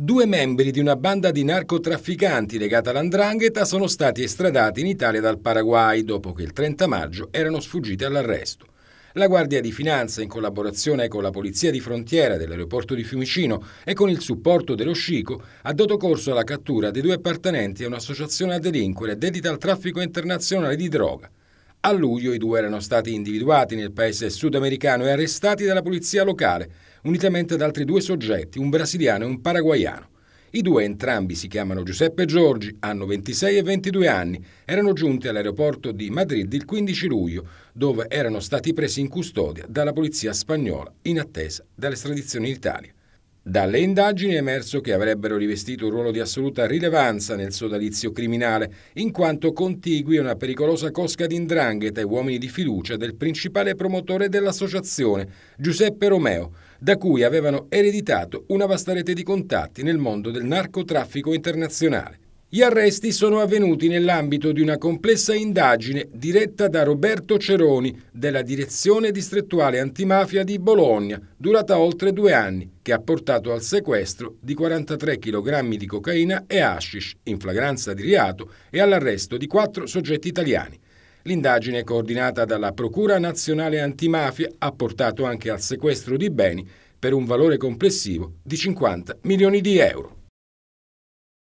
Due membri di una banda di narcotrafficanti legata all'andrangheta sono stati estradati in Italia dal Paraguay dopo che il 30 maggio erano sfuggiti all'arresto. La Guardia di Finanza, in collaborazione con la Polizia di Frontiera dell'aeroporto di Fiumicino e con il supporto dello Scico, ha dato corso alla cattura dei due appartenenti a un'associazione a delinquere dedita al traffico internazionale di droga. A luglio i due erano stati individuati nel paese sudamericano e arrestati dalla polizia locale, unitamente ad altri due soggetti, un brasiliano e un paraguaiano. I due entrambi si chiamano Giuseppe Giorgi, hanno 26 e 22 anni, erano giunti all'aeroporto di Madrid il 15 luglio, dove erano stati presi in custodia dalla polizia spagnola in attesa dell'estradizione in Italia. Dalle indagini è emerso che avrebbero rivestito un ruolo di assoluta rilevanza nel sodalizio criminale, in quanto contigui a una pericolosa cosca di indrangheta e uomini di fiducia del principale promotore dell'associazione, Giuseppe Romeo, da cui avevano ereditato una vasta rete di contatti nel mondo del narcotraffico internazionale. Gli arresti sono avvenuti nell'ambito di una complessa indagine diretta da Roberto Ceroni della Direzione Distrettuale Antimafia di Bologna, durata oltre due anni, che ha portato al sequestro di 43 kg di cocaina e hashish in flagranza di reato e all'arresto di quattro soggetti italiani. L'indagine coordinata dalla Procura Nazionale Antimafia ha portato anche al sequestro di beni per un valore complessivo di 50 milioni di euro.